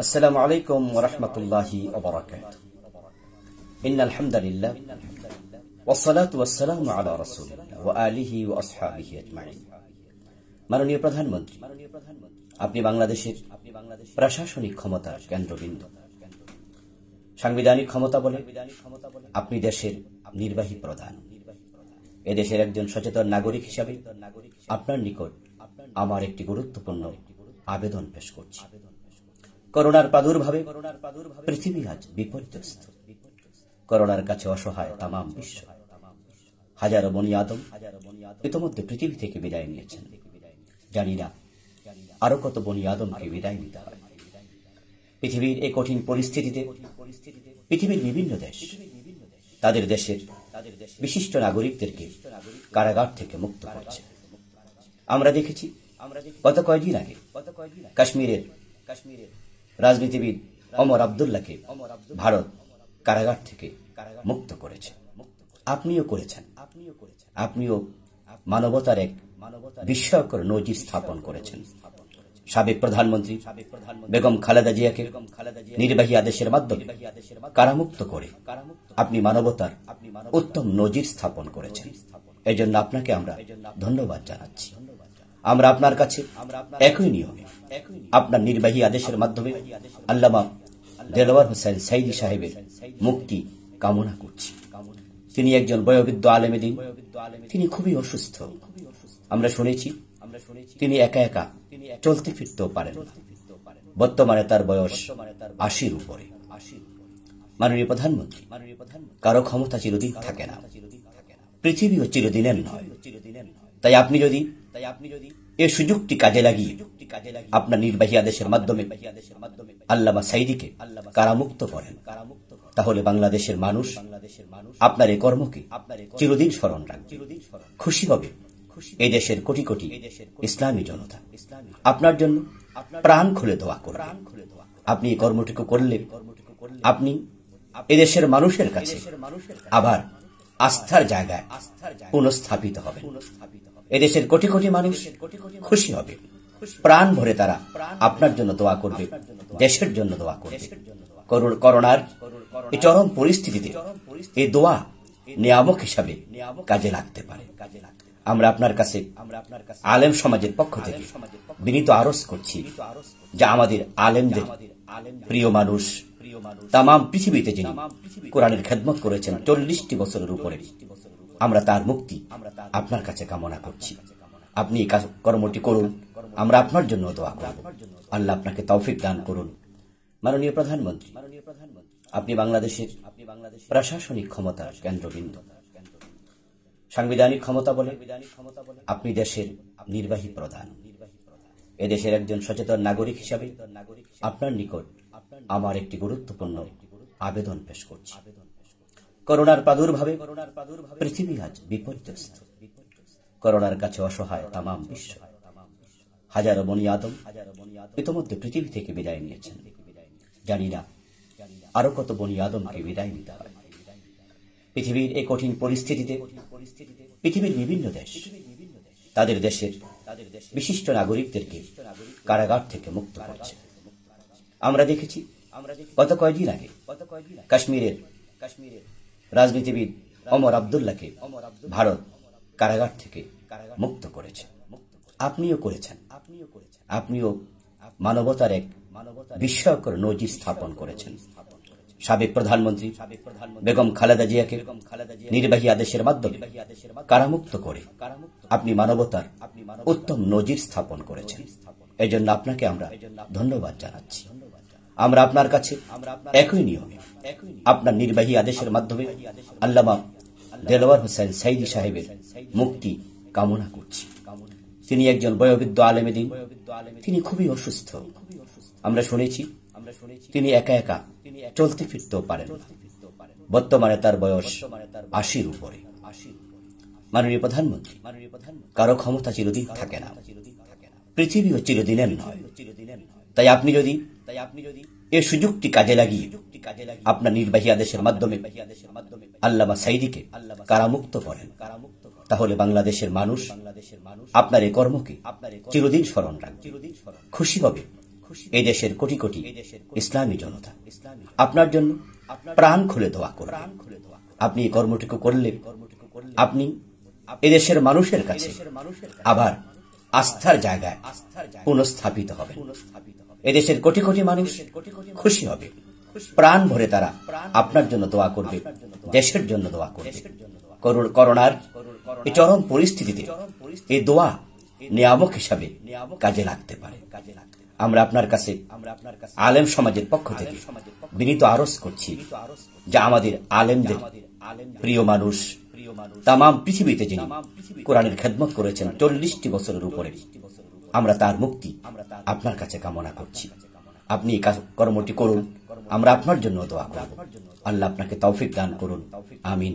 السلام عليكم ورحمة الله وبركاته إن الحمد لله والصلاة والسلام على رسول الله وآله وأصحابه أجمعين মাননীয় প্রধানমন্ত্রী আপনি বাংলাদেশের প্রশাসনিক ক্ষমতার কেন্দ্রবিন্দু সাংবিধানিক ক্ষমতা বলে আপনি দেশের নির্বাহী প্রধান এদেশের একজন সচেতন নাগরিক হিসাবে আপনার নিকট আমার একটি গুরুত্বপূর্ণ আবেদন পেশ করছি করোনার প্রাদুর্ভাবে পৃথিবী আজ বিপর্যস্ত করোনার কাছে অসহায় তাম বিশ্ব হাজারো বনি আদম ইতোমধ্যে পৃথিবী থেকে বিদায় নিয়েছেন জানি না আরো কত বনি আদমকে বিদায় নিতে হয় পৃথিবীর এই কঠিন পরিস্থিতিতে পৃথিবীর বিভিন্ন দেশ তাদের দেশের বিশিষ্ট নাগরিকদেরকে কারাগার থেকে মুক্ত করছে আমরা দেখেছি গত কয়েকদিন আগে কাশ্মীরের কাশ্মীরের রাজনীতিবিদ অমর আবদুল্লাহকে ভারত কারাগার থেকে মুক্ত করেছে আপনিও করেছেন আপনিও মানবতার এক বিস্ময়কর নজির স্থাপন করেছেন সাবেক প্রধানমন্ত্রী বেগম খালেদা জিয়াকে নির্বাহী আদেশের মাধ্যমে কারামুক্ত করে আপনি মানবতার উত্তম নজির স্থাপন করেছেন এজন্য আপনাকে আমরা ধন্যবাদ জানাচ্ছি আমরা আপনার কাছে একই নিয়মে আপনার নির্বাহী আদেশের মাধ্যমে আল্লামা দেলোয়ার হোসেন সাইদি সাহেবের মুক্তি কামনা করছি তিনি একজন বয়োবৃদ্ধ দিন তিনি খুবই অসুস্থ আমরা শুনেছি তিনি একা একা চলতে ফিরতেও পারেন বর্তমানে তার বয়স আশির উপরে মাননীয় প্রধানমন্ত্রী কারো ক্ষমতা চিরদিন থাকে না পৃথিবীও চিরদিনের নয় তাই আপনি যদি তাই আপনি যদি এ সুযোগটি কাজে লাগিয়ে আপনার নির্বাহী আদেশের মাধ্যমে আল্লামা সাইদিকে কারামুক্ত করেন তাহলে বাংলাদেশের মানুষ আপনার এই কর্মকে চিরদিন স্মরণ রাখবে খুশি হবে এই দেশের কোটি কোটি ইসলামী জনতা আপনার জন্য প্রাণ খুলে দোয়া করে আপনি এই কর্মটুকু করলে আপনি এদেশের মানুষের কাছে আবার আস্থার জায়গায় পুনঃস্থাপিত হবে এদেশের কোটি কোটি মানুষ খুশি হবে প্রাণ ভরে তারা আপনার জন্য দোয়া করবে দেশের জন্য দোয়া করবে করোনার এই চরম পরিস্থিতিতে এই দোয়া নিয়ামক হিসাবে কাজে লাগতে পারে আমরা আপনার কাছে আলেম সমাজের পক্ষ থেকে বিনীত আরোস করছি যা আমাদের আলেমদের প্রিয় মানুষ তাম পৃথিবীতে যিনি কোরআনের খেদমত করেছেন চল্লিশটি বছরের উপরে আমরা তার মুক্তি আপনার কাছে কামনা করছি আপনি এই কর্মটি করুন আমরা আপনার জন্য দোয়া করব আল্লাহ আপনাকে তৌফিক দান করুন মাননীয় প্রধানমন্ত্রী আপনি বাংলাদেশের প্রশাসনিক ক্ষমতা কেন্দ্রবিন্দু সাংবিধানিক ক্ষমতা বলে আপনি দেশের নির্বাহী প্রধান এদেশের একজন সচেতন নাগরিক হিসাবে আপনার নিকট আমার একটি গুরুত্বপূর্ণ আবেদন পেশ করছি করোনার প্রাদুর্ভাবে পৃথিবী আজ বিপর্যস্ত করোনার কাছে অসহায় তাম বিশ্ব হাজারো বনি আদম ইতোমধ্যে পৃথিবী থেকে বিদায় নিয়েছেন জানি না আরো কত বনি আদমকে বিদায় নিতে হয় পৃথিবীর এই কঠিন পরিস্থিতিতে পৃথিবীর বিভিন্ন দেশ তাদের দেশের বিশিষ্ট নাগরিকদেরকে কারাগার থেকে মুক্ত করেছে আমরা দেখেছি গত কয়দিন আগে কাশ্মীরের রাজনীতিবিদ অমর আবদুল্লাহকে ভারত কারাগার থেকে মুক্ত করেছে আপনিও করেছেন আপনিও মানবতার এক বিস্ময়কর নজির স্থাপন করেছেন সাবেক প্রধানমন্ত্রী বেগম খালেদা জিয়াকে নির্বাহী আদেশের মাধ্যমে কারামুক্ত করে আপনি মানবতার উত্তম নজির স্থাপন করেছেন এজন্য আপনাকে আমরা ধন্যবাদ জানাচ্ছি আমরা আপনার কাছে একই নিয়মে আপনার নির্বাহী আদেশের মাধ্যমে আল্লামা দেলোয়ার হোসেন সাইদি সাহেবের মুক্তি কামনা করছি তিনি একজন বয়োবৃদ্ধ আলেমেদিন তিনি খুবই অসুস্থ আমরা শুনেছি তিনি একা একা চলতে ফিরতেও পারেন বর্তমানে তার বয়স আশির উপরে মাননীয় প্রধানমন্ত্রী কারো ক্ষমতা চিরদিন থাকে না পৃথিবীও চিরদিনের নয় তাই আপনি যদি তাই আপনি যদি এই সুযোগটি কাজে লাগিয়ে আপনার নির্বাহী আদেশের মাধ্যমে আল্লামা সাইদিকে কারামুক্ত করেন কারামুক্ত তাহলে বাংলাদেশের মানুষ আপনার এ কর্মকে চিরদিন স্মরণ রাখবে খুশি হবে এই দেশের কোটি কোটি ইসলামী জনতা আপনার জন্য প্রাণ খুলে দেওয়া করে আপনি এই কর্মটুকু করলে আপনি এদেশের মানুষের কাছে আবার আস্থার জায়গায় পুনঃস্থাপিত হবে এদেশের কোটি কোটি মানুষ খুশি হবে প্রাণ ভরে তারা আপনার জন্য দোয়া করবে দেশের জন্য দোয়া করবে করোনার এই চরম পরিস্থিতিতে এই দোয়া নিয়ামক হিসাবে কাজে লাগতে পারে আমরা আপনার কাছে আলেম সমাজের পক্ষ থেকে বিনীত আরোস করছি যা আমাদের আলেমদের প্রিয় মানুষ তাম পৃথিবীতে যিনি কোরআনের খেদমত করেছেন চল্লিশটি বছরের উপরে আমরা তার মুক্তি আপনার কাছে কামনা করছি আপনি কর্মটি করুন আমরা আপনার জন্য দোয়া করব আল্লাহ আপনাকে তৌফিক দান করুন আমিন